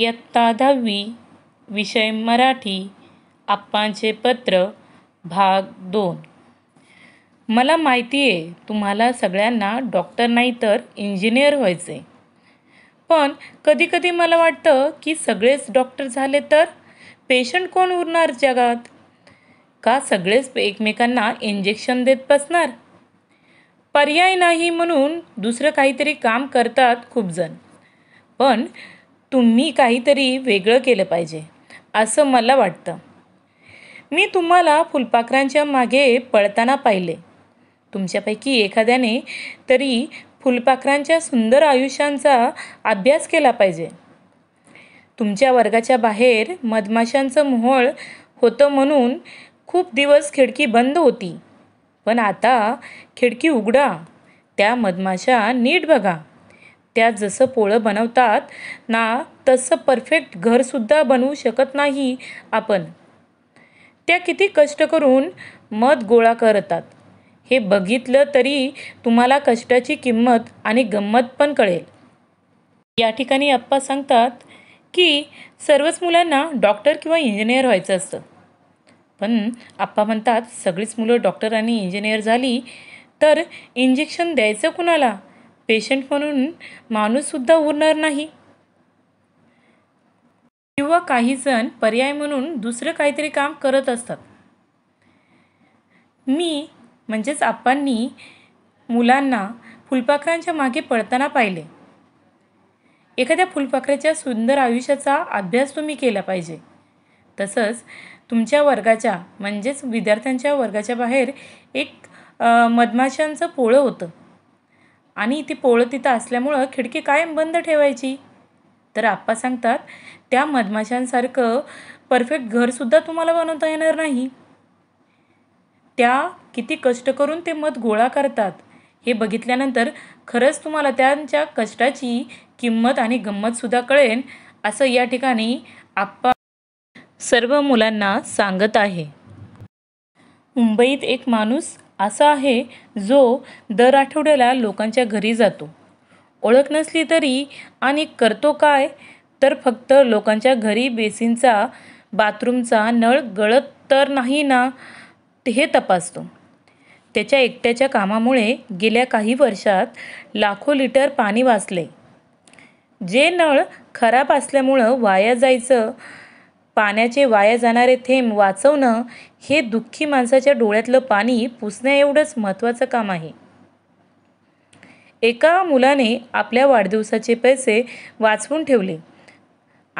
इयत्ता दहावी विषय मराठी आपांचे पत्र भाग दोन मला माहिती आहे तुम्हाला सगळ्यांना डॉक्टर नाही तर इंजिनियर व्हायचे पण पण कधीकधी मला वाटतं की सगळेच डॉक्टर झाले तर पेशंट कोण उरणार जगात का सगळेच एकमेकांना इंजेक्शन देत बसणार पर्याय नाही म्हणून दुसरं काहीतरी काम करतात खूप जण पण तुम्ही काहीतरी वेगळं केलं पाहिजे असं मला वाटतं मी तुम्हाला फुलपाखरांच्या मागे पळताना पाहिले तुमच्यापैकी एखाद्याने तरी फुलपाखरांच्या सुंदर आयुष्यांचा अभ्यास केला पाहिजे तुमच्या वर्गाच्या बाहेर मधमाशांचं मोहोळ होतं म्हणून खूप दिवस खिडकी बंद होती पण आता खिडकी उघडा त्या मधमाशा नीट बघा त्या जसं पोळं बनवतात ना तसं परफेक्ट घरसुद्धा बनवू शकत नाही आपण त्या किती कष्ट करून मध गोळा करतात हे बघितलं तरी तुम्हाला कष्टाची किंमत आणि गंमत पण कळेल या ठिकाणी आप्पा सांगतात की सर्वच मुलांना डॉक्टर किंवा इंजिनियर व्हायचं असतं पण आप्पा म्हणतात सगळीच मुलं डॉक्टर आणि इंजिनियर झाली तर इंजेक्शन द्यायचं कुणाला पेशंट म्हणून माणूससुद्धा उरणार नाही किंवा काहीजण पर्याय म्हणून दुसरं काहीतरी काम करत असतात मी म्हणजेच आपांनी मुलांना फुलपाखरांच्या मागे पळताना पाहिले एखाद्या फुलपाखराच्या सुंदर आयुष्याचा अभ्यास तुम्ही केला पाहिजे तसंच तुमच्या वर्गाच्या म्हणजेच विद्यार्थ्यांच्या वर्गाच्या बाहेर एक मधमाशांचं पोळं होतं आणि ती पोळं तिथं असल्यामुळं खिडकी कायम बंद ठेवायची तर आप्पा सांगतात त्या मधमाशांसारखं परफेक्ट घरसुद्धा तुम्हाला बनवता येणार नाही त्या किती कष्ट करून ते मध गोळा करतात हे बघितल्यानंतर खरंच तुम्हाला त्यांच्या कष्टाची किंमत आणि गंमतसुद्धा कळेल असं या ठिकाणी आप्पा सर्व मुलांना सांगत आहे मुंबईत एक माणूस असा आहे जो दर आठवड्याला लोकांच्या घरी जातो ओळख नसली तरी आणि करतो काय तर फक्त लोकांच्या घरी बेसिनचा बाथरूमचा नळ गळत तर नाही ना हे तपासतो त्याच्या एकट्याच्या कामामुळे गेल्या काही वर्षात लाखो लिटर पाणी वाचले जे नळ खराब असल्यामुळं वाया जायचं पाण्याचे वाया जाणारे थेंब वाचवणं हे दुःखी माणसाच्या डोळ्यातलं पाणी पुसण्याएवढंच महत्त्वाचं काम आहे एका मुलाने आपल्या वाढदिवसाचे पैसे वाचवून ठेवले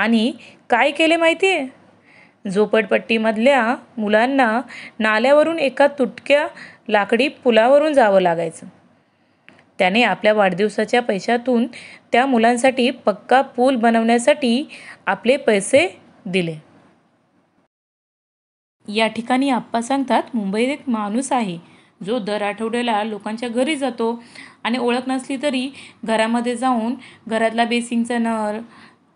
आणि काय केले माहिती आहे झोपडपट्टीमधल्या मुलांना नाल्यावरून एका तुटक्या लाकडी पुलावरून जावं लागायचं त्याने आपल्या वाढदिवसाच्या पैशातून त्या मुलांसाठी पक्का पूल बनवण्यासाठी आपले पैसे दिले या ठिकाणी आप्पा सांगतात मुंबईत एक माणूस आहे जो दर आठवड्याला लोकांच्या घरी जातो आणि ओळख नसली तरी घरामध्ये जाऊन घरातला बेसिंगचा नळ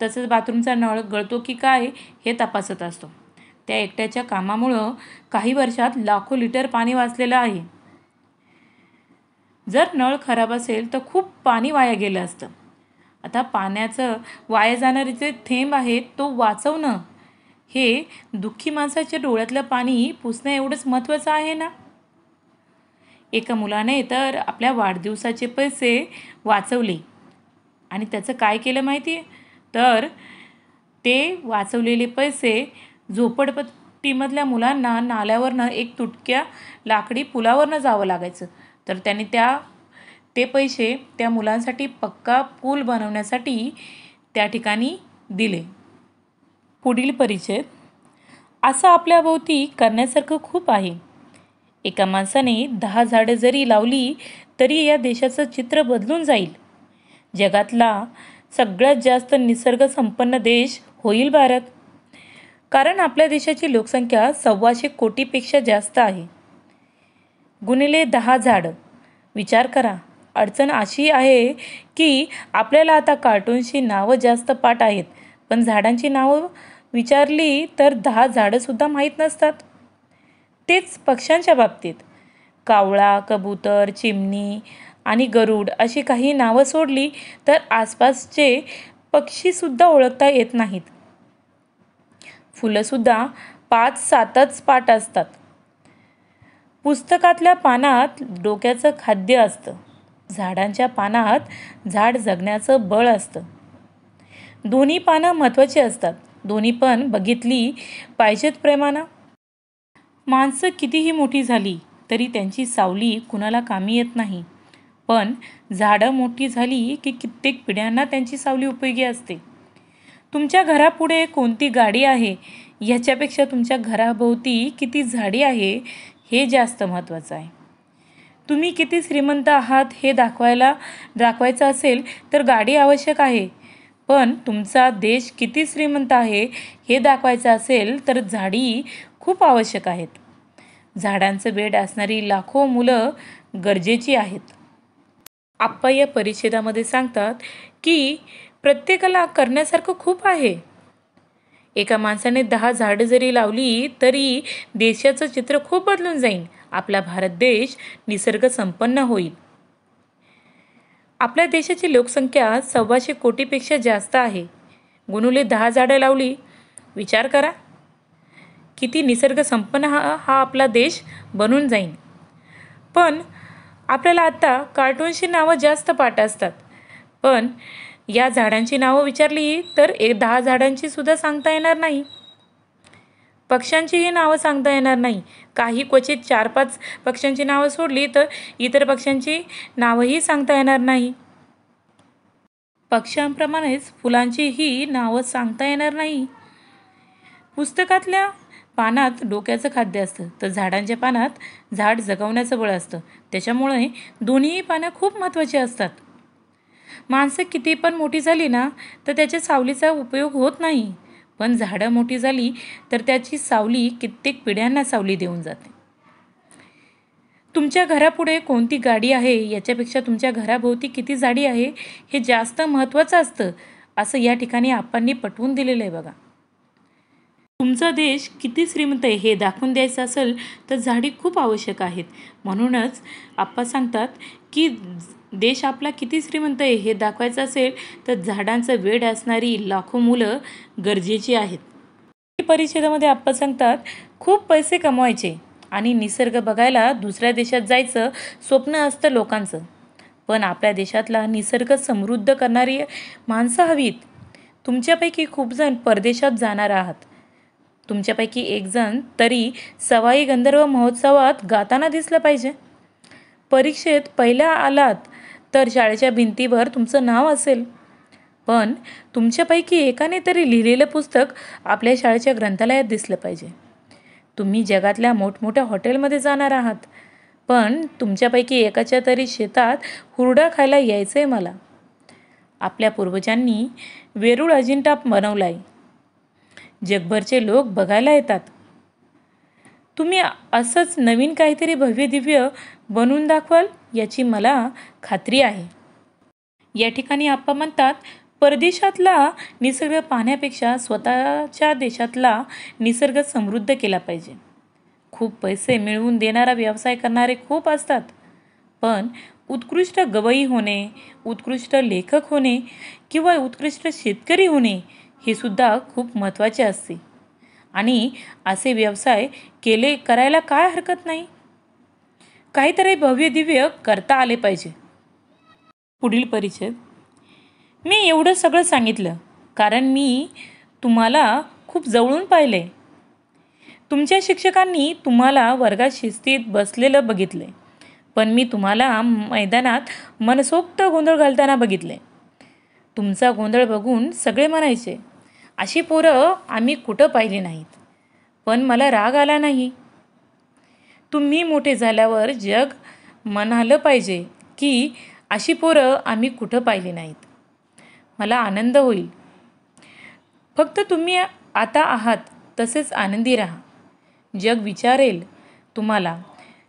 तसंच बाथरूमचा नळ गळतो की काय हे तपासत असतो त्या एकट्याच्या कामामुळं काही वर्षात लाखो लिटर पाणी वाचलेलं आहे जर नळ खराब असेल तर खूप पाणी वाया गेलं असतं आता पाण्याचं वाया जाणारे जे थेंब आहेत तो वाचवणं हे दुःखी माणसाच्या डोळ्यातलं पाणी पुसणं एवढंच महत्त्वाचं आहे ना एका मुलाने तर आपल्या वाढदिवसाचे पैसे वाचवले आणि त्याचं काय केलं माहिती आहे तर ते वाचवलेले पैसे झोपडपट्टीमधल्या मुलांना नाल्यावरनं एक तुटक्या लाकडी पुलावरनं जावं लागायचं तर त्यांनी त्या ते पैसे त्या मुलांसाठी पक्का पूल बनवण्यासाठी त्या ठिकाणी दिले पुढील परिचय असं आपल्याभोवती करण्यासारखं खूप आहे एका माणसाने दहा झाडं जरी लावली तरी या देशाचं चित्र बदलून जाईल जगातला सगळ्यात जास्त निसर्गसंपन्न देश होईल भारत कारण आपल्या देशाची लोकसंख्या सव्वाशे कोटीपेक्षा जास्त आहे गुणिले दहा झाडं विचार करा अडचण अशी आहे की आपल्याला आता कार्टूनची नावं जास्त पाठ आहेत पण झाडांची नावं विचारली तर दहा झाडंसुद्धा माहीत नसतात तेच पक्ष्यांच्या बाबतीत कावळा कबूतर चिमणी आणि गरुड अशी काही नावं सोडली तर आसपासचे पक्षीसुद्धा ओळखता येत नाहीत फुलंसुद्धा पाच सातच पाट असतात पुस्तकातल्या पानात डोक्याचं खाद्य असतं झाडांच्या पानात झाड जगण्याचं बळ असतं दोन्ही पानं महत्त्वाची असतात दोन्ही पण बघितली पाहिजेत प्रेमानं माणसं कितीही मोठी झाली तरी त्यांची सावली कुणाला कामी येत नाही पण झाडं मोठी झाली की कित्येक पिढ्यांना त्यांची सावली उपयोगी असते तुमच्या घरापुढे कोणती गाडी आहे ह्याच्यापेक्षा तुमच्या घराभोवती किती झाडी आहे हे जास्त महत्त्वाचं आहे तुम्ही किती श्रीमंत आहात हे दाखवायला दाखवायचं असेल तर गाडी आवश्यक आहे पण तुमचा देश किती श्रीमंत आहे हे दाखवायचं असेल तर झाडी खूप आवश्यक आहेत झाडांचं बेड असणारी लाखो मुलं गरजेची आहेत आप्पा या परिच्छेदामध्ये सांगतात की प्रत्येकाला करण्यासारखं खूप आहे एका माणसाने दहा झाडं जरी लावली तरी देशाचं चित्र खूप बदलून जाईल आपला भारत देश निसर्ग संपन्न होईल आपल्या देशाची लोकसंख्या सव्वाशे कोटीपेक्षा जास्त आहे गुणुले दहा झाडं लावली विचार करा किती निसर्ग हा हा आपला देश बनून जाईन पण आपल्याला आत्ता कार्टूनची नावं जास्त पाठ असतात पण या झाडांची नावं विचारली तर एक दहा झाडांची सुद्धा सांगता येणार नाही पक्ष्यांचीही नावं सांगता येणार नाही काही क्वचित चार पाच पक्ष्यांची नावं सोडली तर इतर पक्ष्यांची नावंही सांगता येणार नाही पक्ष्यांप्रमाणेच फुलांचीही नावं सांगता येणार नाही पुस्तकातल्या पानात डोक्याचं खाद्य असतं तर झाडांच्या पानात झाड जगवण्याचं बळ असतं त्याच्यामुळे दोन्हीही पानं खूप महत्त्वाची असतात माणसं किती पण मोठी झाली ना तर त्याच्या सावलीचा उपयोग होत नाही पण झाडं मोठी झाली तर त्याची सावली कित्येक पिढ्यांना सावली देऊन जाते तुमच्या घरापुढे कोणती गाडी आहे याच्यापेक्षा तुमच्या घराभोवती किती झाडी आहे हे जास्त महत्त्वाचं असतं असं या ठिकाणी आपणनी पटवून दिलेलं आहे बघा तुमचा देश किती श्रीमंत आहे हे दाखवून द्यायचं असेल तर झाडी खूप आवश्यक आहेत म्हणूनच आप्पा सांगतात की देश आपला किती श्रीमंत आहे हे दाखवायचं असेल तर झाडांचं वेड असणारी लाखो मुलं गरजेची आहेत परिषदेमध्ये आपण सांगतात खूप पैसे कमवायचे आणि निसर्ग बघायला दुसऱ्या देशात जायचं स्वप्न असतं लोकांचं पण आपल्या देशातला निसर्ग समृद्ध करणारी माणसं हवीत तुमच्यापैकी खूप जण परदेशात जाणार आहात तुमच्यापैकी एक जण तरी सवाई गंधर्व महोत्सवात गाताना दिसलं पाहिजे परीक्षेत पहिल्या आलात तर शाळेच्या भिंतीवर तुमचं नाव असेल पण तुमच्यापैकी एकाने तरी लिहिलेलं पुस्तक आपल्या शाळेच्या ग्रंथालयात दिसलं पाहिजे तुम्ही जगातल्या मोठमोठ्या हॉटेलमध्ये जाणार आहात पण तुमच्यापैकी एकाच्या तरी शेतात हुरडा खायला यायचं आहे मला आपल्या पूर्वजांनी वेरूळ अजिंठा बनवला आहे जगभरचे लोक बघायला येतात तुम्ही असंच नवीन काहीतरी भव्य दिव्य बनून दाखवाल याची मला खात्री आहे या ठिकाणी आप्पा म्हणतात परदेशातला निसर्ग पाहण्यापेक्षा स्वतःच्या देशातला निसर्ग समृद्ध केला पाहिजे खूप पैसे मिळवून देणारा व्यवसाय करणारे खूप असतात पण उत्कृष्ट गवई होणे उत्कृष्ट लेखक होणे किंवा उत्कृष्ट शेतकरी होणे हे सुद्धा खूप महत्त्वाचे असते आणि असे व्यवसाय केले करायला काय हरकत नाही काहीतरी भव्य दिव्य करता आले पाहिजे पुढील परिचय मी एवढं सगळं सांगितलं कारण मी तुम्हाला खूप जवळून पाहिले तुमच्या शिक्षकांनी तुम्हाला वर्गात शिस्तीत बसलेलं बघितलं पण मी तुम्हाला मैदानात मनसोक्त गोंधळ घालताना बघितले तुमचा गोंधळ बघून सगळे म्हणायचे अशी पोरं आम्ही कुठं पाहिली नाहीत पण मला राग आला नाही तुम्ही मोठे झाल्यावर जग म्हणालं पाहिजे की अशी पोरं आम्ही कुठं पाहिली नाहीत मला आनंद होईल फक्त तुम्ही आता आहात तसेच आनंदी राहा जग विचारेल तुम्हाला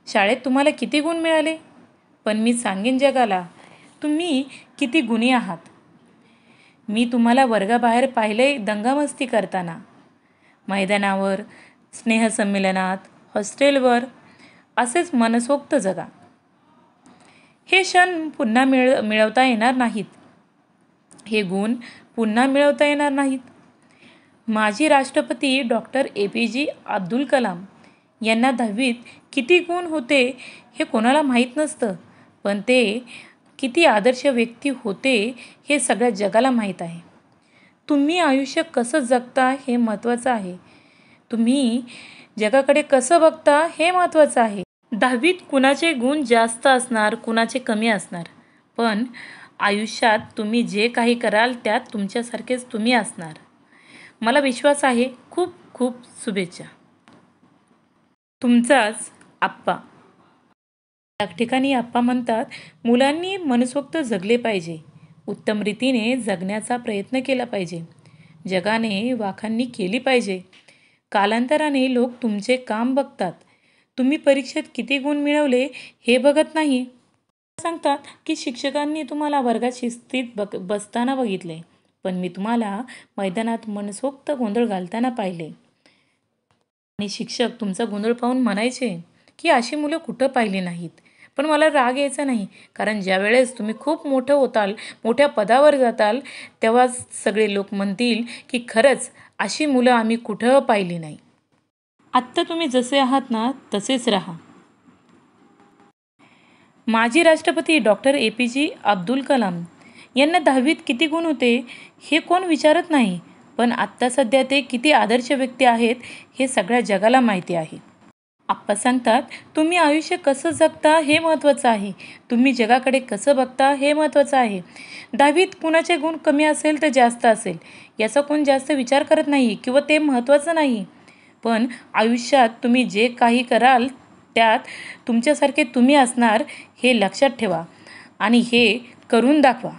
शाळेत तुम्हाला किती गुण मिळाले पण मी सांगेन जगाला तुम्ही किती गुणी आहात मी तुम्हाला वर्गाबाहेर पाहिले दंगामस्ती करताना मैदानावर स्नेहसंमेलनात हॉस्टेलवर असेच मनसोक्त जगा हे क्षण पुन्हा मिळ मिळवता येणार नाहीत हे गुण पुन्हा मिळवता येणार नाहीत माजी राष्ट्रपती डॉक्टर ए पी जे अब्दुल कलाम यांना दहावीत किती गुण होते हे कोणाला माहीत नसतं पण ते किती आदर्श व्यक्ती होते हे सगळ्या जगाला माहीत आहे तुम्ही आयुष्य कसं जगता हे महत्त्वाचं आहे तुम्ही जगाकडे कसं बघता हे महत्त्वाचं आहे दहावीत कुणाचे गुण जास्त असणार कुणाचे कमी असणार पण आयुष्यात तुम्ही जे काही कराल त्यात तुमच्यासारखेच तुम्ही असणार मला विश्वास आहे खूप खूप शुभेच्छा तुमचाच आप्पा या ठिकाणी आप्पा म्हणतात मुलांनी मनसोक्त जगले पाहिजे उत्तम रीतीने जगण्याचा प्रयत्न केला पाहिजे जगाने वाखांनी केली पाहिजे कालांतराने लोक तुमचे काम बघतात तुम्ही परीक्षेत किती गुण मिळवले हे बघत नाही सांगतात की शिक्षकांनी तुम्हाला वर्गात शिस्तीत बसताना बघितले पण मी तुम्हाला मैदानात मनसोक्त गोंधळ घालताना पाहिले आणि शिक्षक तुमचा गोंधळ पाहून म्हणायचे की अशी मुलं कुठं पाहिली नाहीत पण मला राग यायचा नाही कारण ज्यावेळेस तुम्ही खूप मोठं होताल मोठ्या पदावर जाताल तेव्हाच सगळे लोक म्हणतील की खरंच अशी मुलं आम्ही कुठं पाहिली नाही आत्ता तुम्ही जसे आहात ना तसेच राहा माजी राष्ट्रपती डॉक्टर ए पी जे अब्दुल कलाम यांना दहावीत किती गुण होते हे कोण विचारत नाही पण आत्ता सध्या ते किती आदर्श व्यक्ती आहेत हे सगळ्या जगाला माहिती आहे आप्पा सांगतात तुम्ही आयुष्य कसं जगता हे महत्त्वाचं आहे तुम्ही जगाकडे कसं बघता हे महत्त्वाचं आहे दहावीत कुणाचे गुण कमी असेल तर जास्त असेल याचा कोण जास्त विचार करत नाही किंवा ते महत्त्वाचं नाही पण आयुष्यात तुम्ही जे काही कराल त्यात तुमच्यासारखे तुम्ही असणार हे लक्षात ठेवा आणि हे करून दाखवा